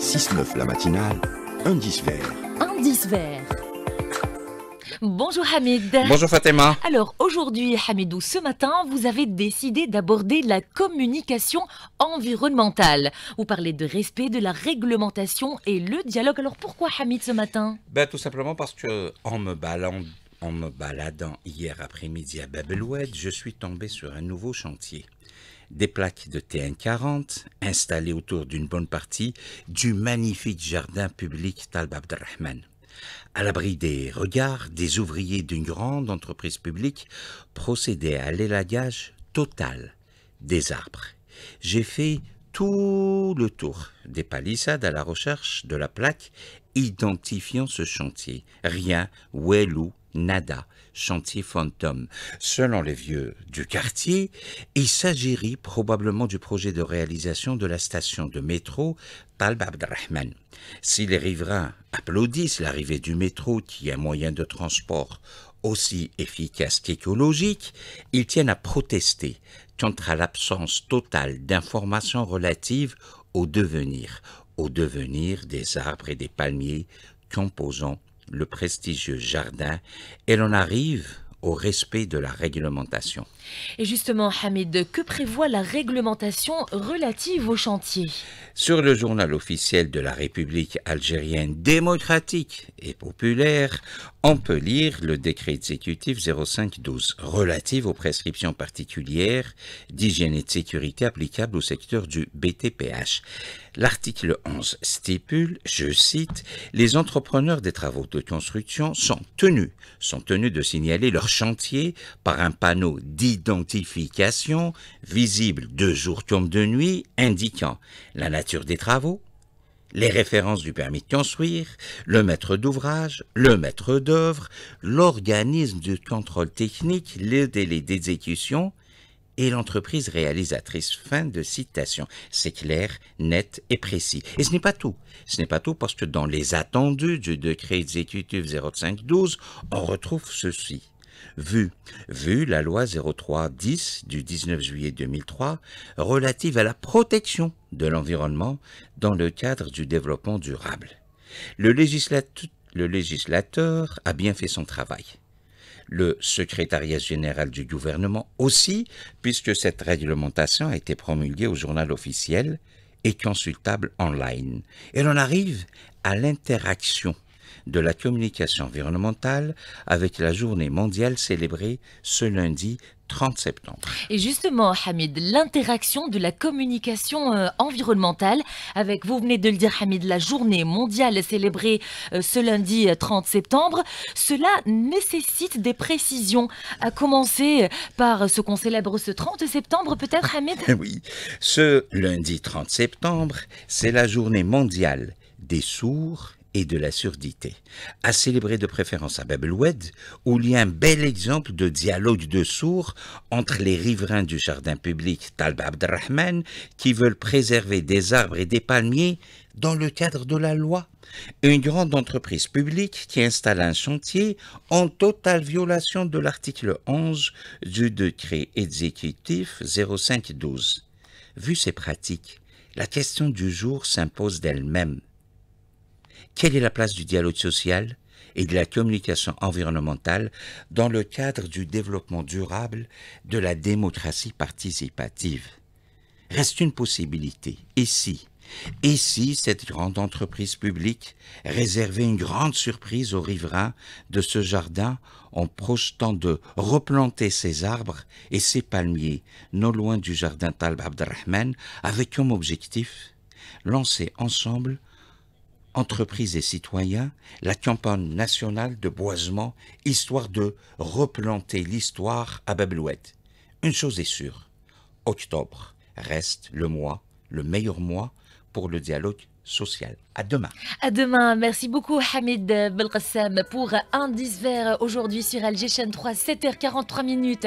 6-9 la matinale, indice vert. Indice vert. Bonjour Hamid. Bonjour Fatima. Alors aujourd'hui Hamidou, ce matin, vous avez décidé d'aborder la communication environnementale. Vous parlez de respect de la réglementation et le dialogue. Alors pourquoi Hamid ce matin ben, Tout simplement parce que en me ballant, en me baladant hier après-midi à Bab-el-Oued, je suis tombé sur un nouveau chantier. Des plaques de TN40 installées autour d'une bonne partie du magnifique jardin public Talb Abdelrahman. À l'abri des regards, des ouvriers d'une grande entreprise publique procédaient à l'élagage total des arbres. J'ai fait tout le tour des palissades à la recherche de la plaque identifiant ce chantier. Rien, loup. Nada, chantier fantôme. Selon les vieux du quartier, il s'agirait probablement du projet de réalisation de la station de métro Palb Si les riverains applaudissent l'arrivée du métro, qui est un moyen de transport aussi efficace qu'écologique, ils tiennent à protester contre l'absence totale d'informations relatives au devenir, au devenir des arbres et des palmiers composant le prestigieux jardin, et l'on arrive au respect de la réglementation. Et justement, Hamid, que prévoit la réglementation relative aux chantiers Sur le journal officiel de la République algérienne démocratique et populaire, on peut lire le décret exécutif 0512 relatif aux prescriptions particulières d'hygiène et de sécurité applicables au secteur du BTPH. L'article 11 stipule, je cite, les entrepreneurs des travaux de construction sont tenus, sont tenus de signaler leur chantier par un panneau d'identification visible de jour comme de nuit indiquant la nature des travaux, les références du permis de construire, le maître d'ouvrage, le maître d'œuvre, l'organisme de contrôle technique, les délais d'exécution et l'entreprise réalisatrice. Fin de citation. C'est clair, net et précis. Et ce n'est pas tout. Ce n'est pas tout parce que dans les attendus du décret exécutif 0512, on retrouve ceci vu, vu la loi 0310 du 19 juillet 2003 relative à la protection de l'environnement dans le cadre du développement durable. Le, législateur a bien fait son travail. Le secrétariat général du gouvernement aussi, puisque cette réglementation a été promulguée au journal officiel et consultable online. Et l'on arrive à l'interaction de la communication environnementale avec la journée mondiale célébrée ce lundi 30 septembre. Et justement, Hamid, l'interaction de la communication euh, environnementale avec, vous venez de le dire Hamid, la journée mondiale célébrée euh, ce lundi 30 euh, septembre, cela nécessite des précisions, à commencer par ce qu'on célèbre ce 30 septembre peut-être Hamid Oui, ce lundi 30 septembre, c'est la journée mondiale des sourds et de la surdité, à célébrer de préférence à Babelwed, où il y a un bel exemple de dialogue de sourds entre les riverains du jardin public Talb Abdrahman qui veulent préserver des arbres et des palmiers dans le cadre de la loi. Une grande entreprise publique qui installe un chantier en totale violation de l'article 11 du décret exécutif 0512. Vu ces pratiques, la question du jour s'impose d'elle-même quelle est la place du dialogue social et de la communication environnementale dans le cadre du développement durable de la démocratie participative Reste une possibilité, ici, et si cette grande entreprise publique réservait une grande surprise aux riverains de ce jardin en projetant de replanter ses arbres et ses palmiers non loin du jardin Talb Abdelrahman avec comme objectif lancer ensemble entreprises et citoyens, la campagne nationale de boisement, histoire de replanter l'histoire à Babelouette. Une chose est sûre, octobre reste le mois, le meilleur mois pour le dialogue social. À demain. À demain. Merci beaucoup Hamid Belkassam pour Indice Vert aujourd'hui sur chaîne 3, 7h43 minutes.